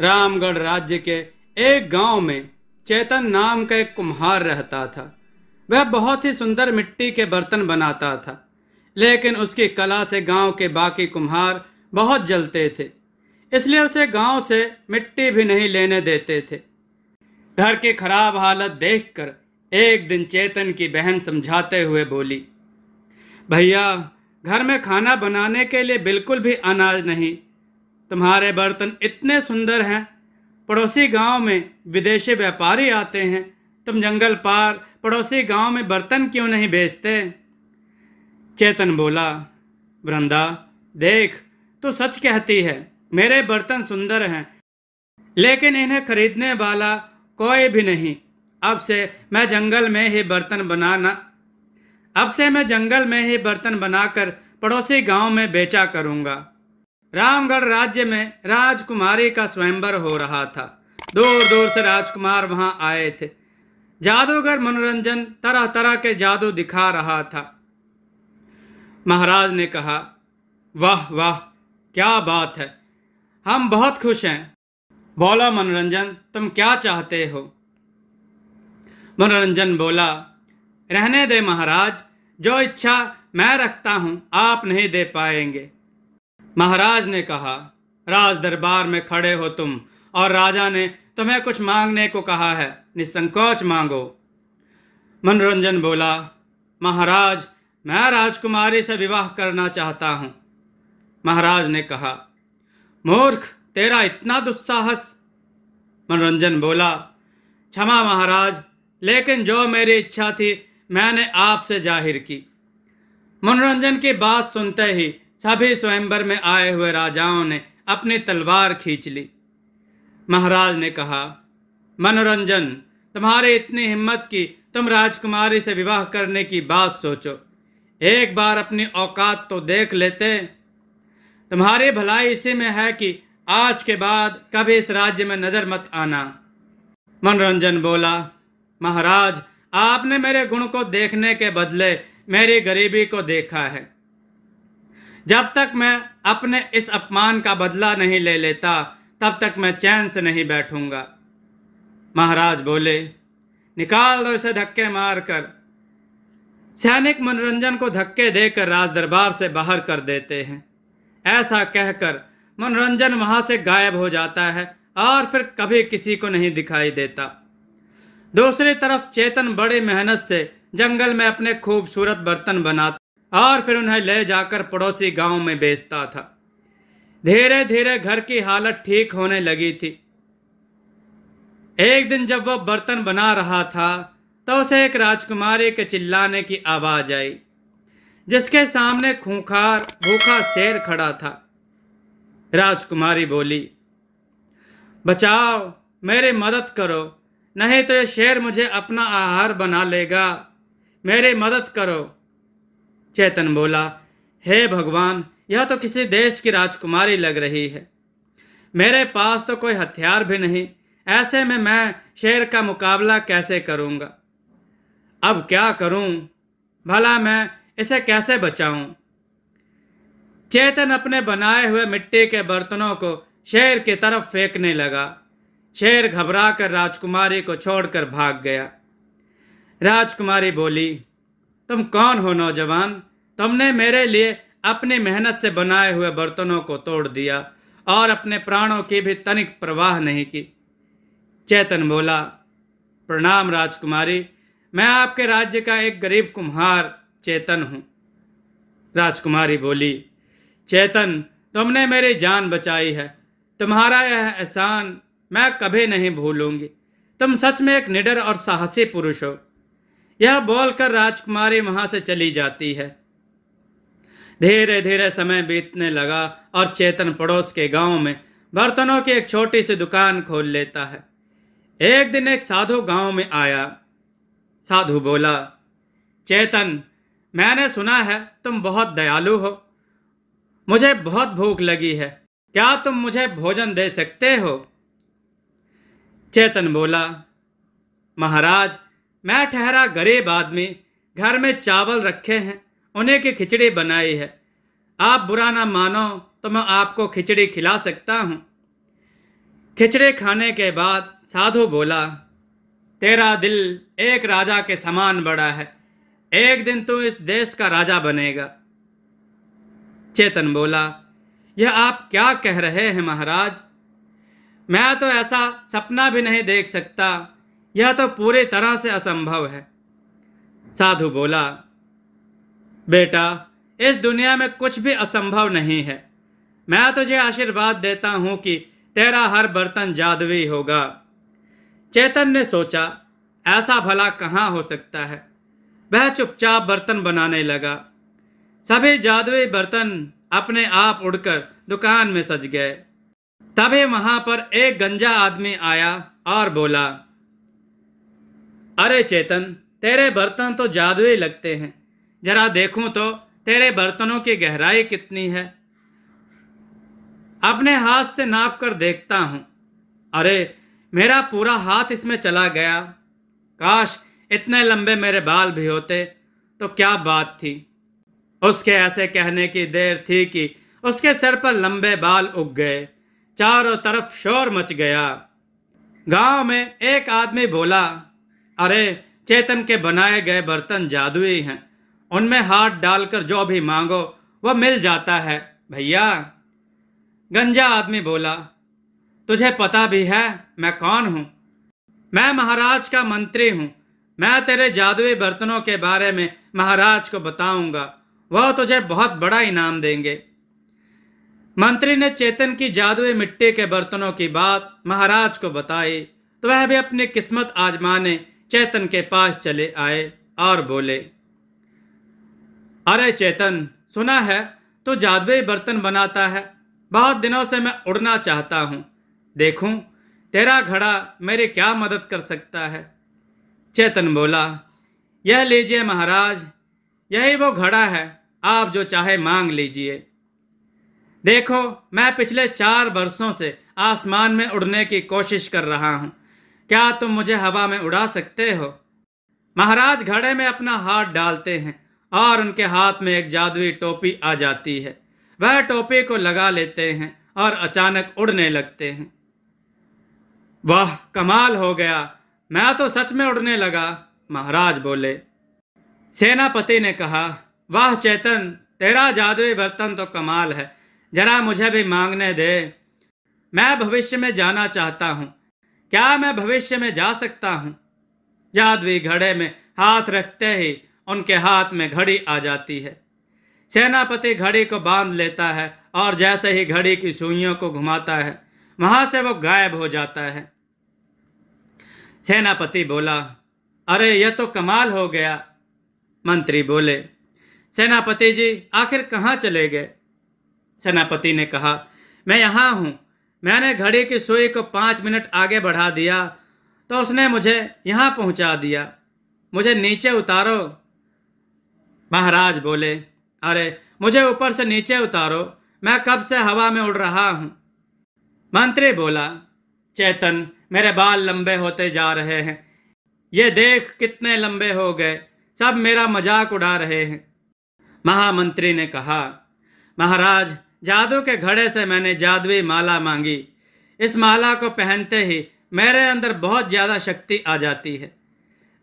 रामगढ़ राज्य के एक गांव में चेतन नाम का एक कुम्हार रहता था वह बहुत ही सुंदर मिट्टी के बर्तन बनाता था लेकिन उसकी कला से गांव के बाकी कुम्हार बहुत जलते थे इसलिए उसे गांव से मिट्टी भी नहीं लेने देते थे घर की खराब हालत देखकर एक दिन चेतन की बहन समझाते हुए बोली भैया घर में खाना बनाने के लिए बिल्कुल भी अनाज नहीं तुम्हारे बर्तन इतने सुंदर हैं पड़ोसी गांव में विदेशी व्यापारी आते हैं तुम जंगल पार पड़ोसी गांव में बर्तन क्यों नहीं बेचते चेतन बोला वृंदा देख तो सच कहती है मेरे बर्तन सुंदर हैं लेकिन इन्हें खरीदने वाला कोई भी नहीं अब से मैं जंगल में ही बर्तन बनाना अब से मैं जंगल में ही बर्तन बनाकर पड़ोसी गांव में बेचा करूंगा रामगढ़ राज्य में राजकुमारी का स्वयंवर हो रहा था दूर दूर से राजकुमार वहां आए थे जादूगर मनोरंजन तरह तरह के जादू दिखा रहा था महाराज ने कहा वाह वाह क्या बात है हम बहुत खुश हैं बोला मनोरंजन तुम क्या चाहते हो मनोरंजन बोला रहने दे महाराज जो इच्छा मैं रखता हूं आप नहीं दे पाएंगे महाराज ने कहा राज दरबार में खड़े हो तुम और राजा ने तुम्हें कुछ मांगने को कहा है निसंकोच मांगो मनोरंजन बोला महाराज मैं राजकुमारी से विवाह करना चाहता हूँ महाराज ने कहा मूर्ख तेरा इतना दुस्साहस मनोरंजन बोला क्षमा महाराज लेकिन जो मेरी इच्छा थी मैंने आपसे जाहिर की मनोरंजन की बात सुनते ही सभी स्वयंवर में आए हुए राजाओं ने अपनी तलवार खींच ली महाराज ने कहा मनोरंजन तुम्हारे इतनी हिम्मत की तुम राजकुमारी से विवाह करने की बात सोचो एक बार अपनी औकात तो देख लेते तुम्हारी भलाई इसी में है कि आज के बाद कभी इस राज्य में नजर मत आना मनोरंजन बोला महाराज आपने मेरे गुण को देखने के बदले मेरी गरीबी को देखा है जब तक मैं अपने इस अपमान का बदला नहीं ले लेता तब तक मैं चैन से नहीं बैठूंगा महाराज बोले निकाल दो इसे धक्के मार कर सैनिक मनोरंजन को धक्के देकर राज दरबार से बाहर कर देते हैं ऐसा कहकर मनोरंजन वहां से गायब हो जाता है और फिर कभी किसी को नहीं दिखाई देता दूसरी तरफ चेतन बड़ी मेहनत से जंगल में अपने खूबसूरत बर्तन बनाते और फिर उन्हें ले जाकर पड़ोसी गांव में बेचता था धीरे धीरे घर की हालत ठीक होने लगी थी एक दिन जब वह बर्तन बना रहा था तो उसे एक राजकुमारी के चिल्लाने की आवाज आई जिसके सामने खूंखार भूखा शेर खड़ा था राजकुमारी बोली बचाओ मेरी मदद करो नहीं तो यह शेर मुझे अपना आहार बना लेगा मेरी मदद करो चेतन बोला हे भगवान यह तो किसी देश की राजकुमारी लग रही है मेरे पास तो कोई हथियार भी नहीं ऐसे में मैं शेर का मुकाबला कैसे करूँगा अब क्या करूँ भला मैं इसे कैसे बचाऊँ चेतन अपने बनाए हुए मिट्टी के बर्तनों को शेर की तरफ फेंकने लगा शेर घबरा कर राजकुमारी को छोड़कर भाग गया राजकुमारी बोली तुम कौन हो नौजवान तुमने मेरे लिए अपनी मेहनत से बनाए हुए बर्तनों को तोड़ दिया और अपने प्राणों की भी तनिक प्रवाह नहीं की चेतन बोला प्रणाम राजकुमारी मैं आपके राज्य का एक गरीब कुम्हार चेतन हूँ राजकुमारी बोली चेतन तुमने मेरी जान बचाई है तुम्हारा यह एहसान मैं कभी नहीं भूलूंगी तुम सच में एक निडर और साहसी पुरुष हो यह बोलकर राजकुमारी वहां से चली जाती है धीरे धीरे समय बीतने लगा और चेतन पड़ोस के गांव में बर्तनों की एक छोटी सी दुकान खोल लेता है एक दिन एक साधु गांव में आया साधु बोला चेतन मैंने सुना है तुम बहुत दयालु हो मुझे बहुत भूख लगी है क्या तुम मुझे भोजन दे सकते हो चेतन बोला महाराज मैं ठहरा गरीब आदमी घर में चावल रखे हैं उन्हें की खिचड़ी बनाई है आप बुरा ना मानो तो मैं आपको खिचड़ी खिला सकता हूँ खिचड़ी खाने के बाद साधु बोला तेरा दिल एक राजा के समान बड़ा है एक दिन तू तो इस देश का राजा बनेगा चेतन बोला यह आप क्या कह रहे हैं महाराज मैं तो ऐसा सपना भी नहीं देख सकता यह तो पूरे तरह से असंभव है साधु बोला बेटा इस दुनिया में कुछ भी असंभव नहीं है मैं तुझे आशीर्वाद देता हूँ कि तेरा हर बर्तन जादुई होगा चेतन ने सोचा ऐसा भला कहाँ हो सकता है वह चुपचाप बर्तन बनाने लगा सभी जादुई बर्तन अपने आप उड़कर दुकान में सज गए तभी वहां पर एक गंजा आदमी आया और बोला अरे चेतन तेरे बर्तन तो जादू ही लगते हैं जरा देखूं तो तेरे बर्तनों की गहराई कितनी है अपने हाथ से नाप कर देखता हूं अरे मेरा पूरा हाथ इसमें चला गया काश इतने लंबे मेरे बाल भी होते तो क्या बात थी उसके ऐसे कहने की देर थी कि उसके सर पर लंबे बाल उग गए चारों तरफ शोर मच गया गांव में एक आदमी बोला अरे चेतन के बनाए गए बर्तन जादुई हैं उनमें हाथ डालकर जो भी मांगो वह मिल जाता है भैया गंजा आदमी बोला तुझे पता भी है मैं कौन हूँ मैं महाराज का मंत्री हूँ मैं तेरे जादुई बर्तनों के बारे में महाराज को बताऊंगा वह तुझे बहुत बड़ा इनाम देंगे मंत्री ने चेतन की जादुई मिट्टी के बर्तनों की बात महाराज को बताई तो वह भी अपनी किस्मत आजमाने चेतन के पास चले आए और बोले अरे चेतन सुना है तो जादुई बर्तन बनाता है बहुत दिनों से मैं उड़ना चाहता हूँ देखूं तेरा घड़ा मेरी क्या मदद कर सकता है चेतन बोला यह लीजिए महाराज यही वो घड़ा है आप जो चाहे मांग लीजिए देखो मैं पिछले चार वर्षों से आसमान में उड़ने की कोशिश कर रहा हूँ क्या तुम मुझे हवा में उड़ा सकते हो महाराज घड़े में अपना हाथ डालते हैं और उनके हाथ में एक जादुई टोपी आ जाती है वह टोपी को लगा लेते हैं और अचानक उड़ने लगते हैं वाह कमाल हो गया मैं तो सच में उड़ने लगा महाराज बोले सेनापति ने कहा वाह चेतन तेरा जादुई बर्तन तो कमाल है जरा मुझे भी मांगने दे मैं भविष्य में जाना चाहता हूँ क्या मैं भविष्य में जा सकता हूं जादवी घड़े में हाथ रखते ही उनके हाथ में घड़ी आ जाती है सेनापति घड़ी को बांध लेता है और जैसे ही घड़ी की सुइयों को घुमाता है वहां से वो गायब हो जाता है सेनापति बोला अरे यह तो कमाल हो गया मंत्री बोले सेनापति जी आखिर कहाँ चले गए सेनापति ने कहा मैं यहां हूं मैंने घड़ी की सुई को पाँच मिनट आगे बढ़ा दिया तो उसने मुझे यहाँ पहुँचा दिया मुझे नीचे उतारो महाराज बोले अरे मुझे ऊपर से नीचे उतारो मैं कब से हवा में उड़ रहा हूँ मंत्री बोला चेतन मेरे बाल लंबे होते जा रहे हैं ये देख कितने लंबे हो गए सब मेरा मजाक उड़ा रहे हैं महामंत्री ने कहा महाराज जादू के घड़े से मैंने जादुई माला मांगी इस माला को पहनते ही मेरे अंदर बहुत ज़्यादा शक्ति आ जाती है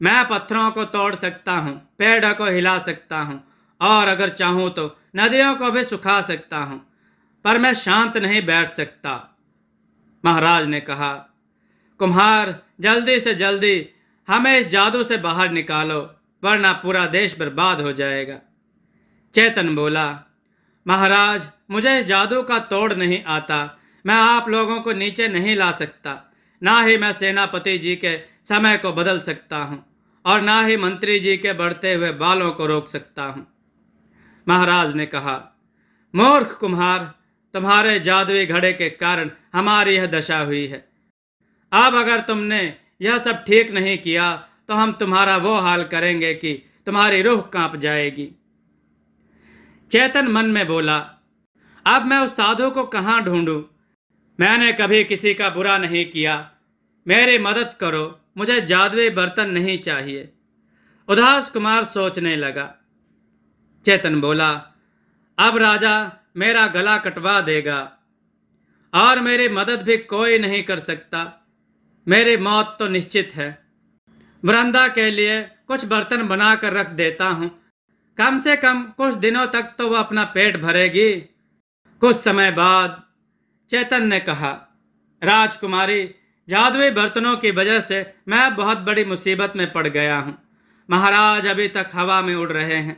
मैं पत्थरों को तोड़ सकता हूँ पेड़ को हिला सकता हूँ और अगर चाहूँ तो नदियों को भी सुखा सकता हूँ पर मैं शांत नहीं बैठ सकता महाराज ने कहा कुम्हार जल्दी से जल्दी हमें इस जादू से बाहर निकालो वरना पूरा देश बर्बाद हो जाएगा चेतन बोला महाराज मुझे जादू का तोड़ नहीं आता मैं आप लोगों को नीचे नहीं ला सकता ना ही मैं सेनापति जी के समय को बदल सकता हूँ और ना ही मंत्री जी के बढ़ते हुए बालों को रोक सकता हूँ महाराज ने कहा मूर्ख कुम्हार तुम्हारे जादुई घड़े के कारण हमारी यह दशा हुई है अब अगर तुमने यह सब ठीक नहीं किया तो हम तुम्हारा वो हाल करेंगे कि तुम्हारी रूह कांप जाएगी चेतन मन में बोला अब मैं उस साधु को कहाँ ढूंढू मैंने कभी किसी का बुरा नहीं किया मेरी मदद करो मुझे जादुई बर्तन नहीं चाहिए उदास कुमार सोचने लगा चेतन बोला अब राजा मेरा गला कटवा देगा और मेरी मदद भी कोई नहीं कर सकता मेरी मौत तो निश्चित है वृंदा के लिए कुछ बर्तन बनाकर रख देता हूँ कम से कम कुछ दिनों तक तो वह अपना पेट भरेगी कुछ समय बाद चेतन ने कहा राजकुमारी जादुई बर्तनों की वजह से मैं बहुत बड़ी मुसीबत में पड़ गया हूँ महाराज अभी तक हवा में उड़ रहे हैं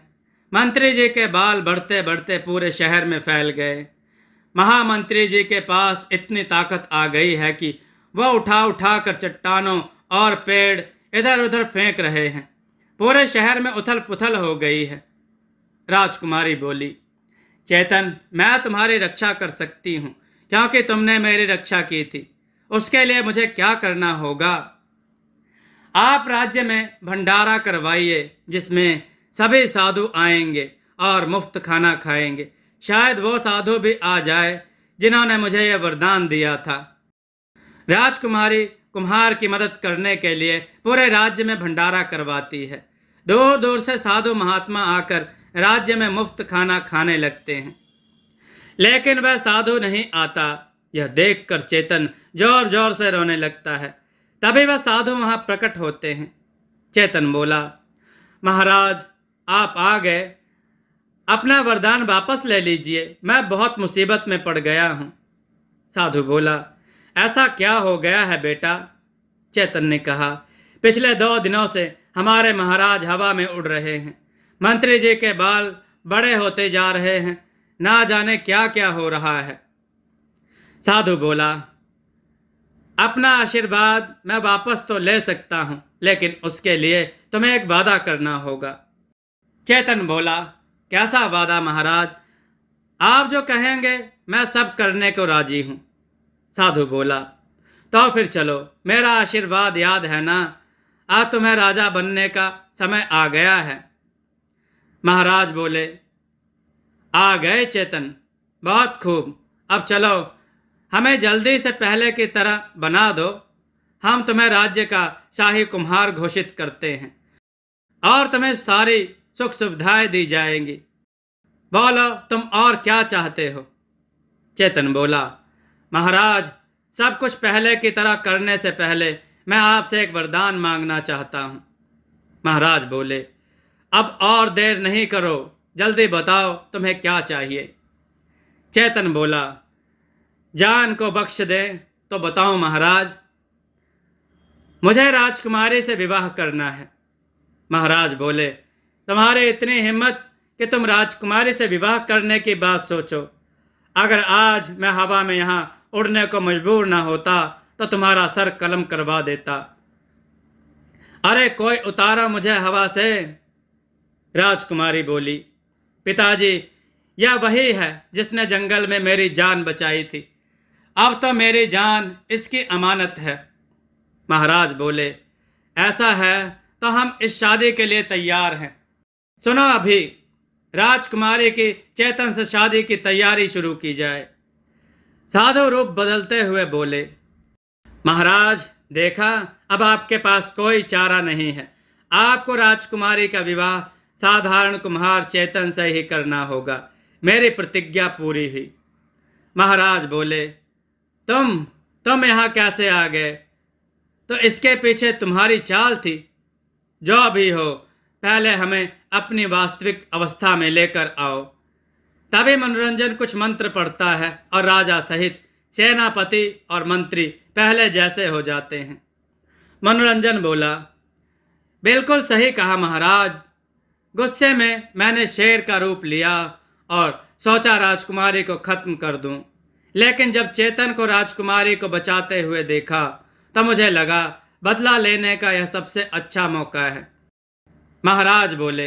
मंत्री जी के बाल बढ़ते बढ़ते पूरे शहर में फैल गए महामंत्री जी के पास इतनी ताकत आ गई है कि वह उठा उठा कर चट्टानों और पेड़ इधर उधर फेंक रहे हैं पूरे शहर में उथल पुथल हो गई है राजकुमारी बोली चेतन मैं तुम्हारी रक्षा कर सकती हूँ क्योंकि तुमने मेरी रक्षा की थी उसके लिए मुझे क्या करना होगा आप राज्य में भंडारा करवाइए जिसमें सभी साधु आएंगे और मुफ्त खाना खाएंगे शायद वो साधु भी आ जाए जिन्होंने मुझे यह वरदान दिया था राजकुमारी कुम्हार की मदद करने के लिए पूरे राज्य में भंडारा करवाती है दूर दूर से साधु महात्मा आकर राज्य में मुफ्त खाना खाने लगते हैं लेकिन वह साधु नहीं आता यह देखकर चेतन जोर जोर से रोने लगता है तभी वह साधु वहां प्रकट होते हैं चेतन बोला महाराज आप आ गए अपना वरदान वापस ले लीजिए मैं बहुत मुसीबत में पड़ गया हूँ साधु बोला ऐसा क्या हो गया है बेटा चेतन ने कहा पिछले दो दिनों से हमारे महाराज हवा में उड़ रहे हैं मंत्री जी के बाल बड़े होते जा रहे हैं ना जाने क्या क्या हो रहा है साधु बोला अपना आशीर्वाद मैं वापस तो ले सकता हूं लेकिन उसके लिए तुम्हें एक वादा करना होगा चेतन बोला कैसा वादा महाराज आप जो कहेंगे मैं सब करने को राजी हूं साधु बोला तो फिर चलो मेरा आशीर्वाद याद है ना आज तुम्हें तो राजा बनने का समय आ गया है महाराज बोले आ गए चेतन बहुत खूब अब चलो हमें जल्दी से पहले की तरह बना दो हम तुम्हें राज्य का शाही कुम्हार घोषित करते हैं और तुम्हें सारी सुख सुविधाएं दी जाएंगी बोलो तुम और क्या चाहते हो चेतन बोला महाराज सब कुछ पहले की तरह करने से पहले मैं आपसे एक वरदान मांगना चाहता हूँ महाराज बोले अब और देर नहीं करो जल्दी बताओ तुम्हें क्या चाहिए चेतन बोला जान को बख्श दें तो बताओ महाराज मुझे राजकुमारी से विवाह करना है महाराज बोले तुम्हारे इतनी हिम्मत कि तुम राजकुमारी से विवाह करने की बात सोचो अगर आज मैं हवा में यहाँ उड़ने को मजबूर ना होता तो तुम्हारा सर कलम करवा देता अरे कोई उतारा मुझे हवा से राजकुमारी बोली पिताजी यह वही है जिसने जंगल में मेरी जान बचाई थी अब तो मेरी जान इसकी अमानत है महाराज बोले ऐसा है तो हम इस शादी के लिए तैयार हैं सुनो अभी राजकुमारी के चैतन से शादी की तैयारी शुरू की जाए साधु रूप बदलते हुए बोले महाराज देखा अब आपके पास कोई चारा नहीं है आपको राजकुमारी का विवाह साधारण कुम्हार चेतन से ही करना होगा मेरी प्रतिज्ञा पूरी हुई महाराज बोले तुम तुम यहाँ कैसे आ गए तो इसके पीछे तुम्हारी चाल थी जो भी हो पहले हमें अपनी वास्तविक अवस्था में लेकर आओ तभी मनोरंजन कुछ मंत्र पढ़ता है और राजा सहित सेनापति और मंत्री पहले जैसे हो जाते हैं मनोरंजन बोला बिल्कुल सही कहा महाराज गुस्से में मैंने शेर का रूप लिया और सोचा राजकुमारी को खत्म कर दूं। लेकिन जब चेतन को राजकुमारी को बचाते हुए देखा तो मुझे लगा बदला लेने का यह सबसे अच्छा मौका है महाराज बोले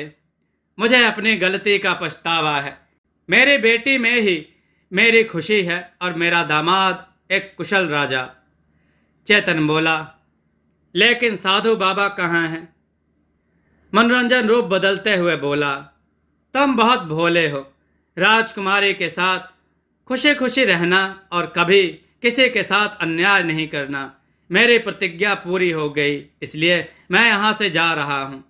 मुझे अपनी गलती का पछतावा है मेरी बेटी में ही मेरी खुशी है और मेरा दामाद एक कुशल राजा चेतन बोला लेकिन साधु बाबा कहाँ हैं मनोरंजन रूप बदलते हुए बोला तुम बहुत भोले हो राजकुमारी के साथ खुशी खुशी रहना और कभी किसी के साथ अन्याय नहीं करना मेरी प्रतिज्ञा पूरी हो गई इसलिए मैं यहाँ से जा रहा हूँ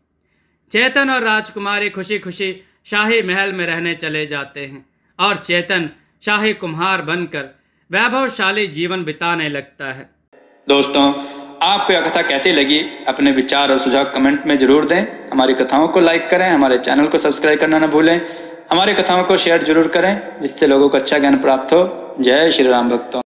चेतन और राजकुमारी खुशी खुशी शाही महल में रहने चले जाते हैं और चेतन शाही कुम्हार बनकर वैभवशाली जीवन बिताने लगता है दोस्तों आपको यह कथा कैसी लगी अपने विचार और सुझाव कमेंट में जरूर दें हमारी कथाओं को लाइक करें हमारे चैनल को सब्सक्राइब करना ना भूलें हमारी कथाओं को शेयर जरूर करें जिससे लोगों को अच्छा ज्ञान प्राप्त हो जय श्री राम भक्तों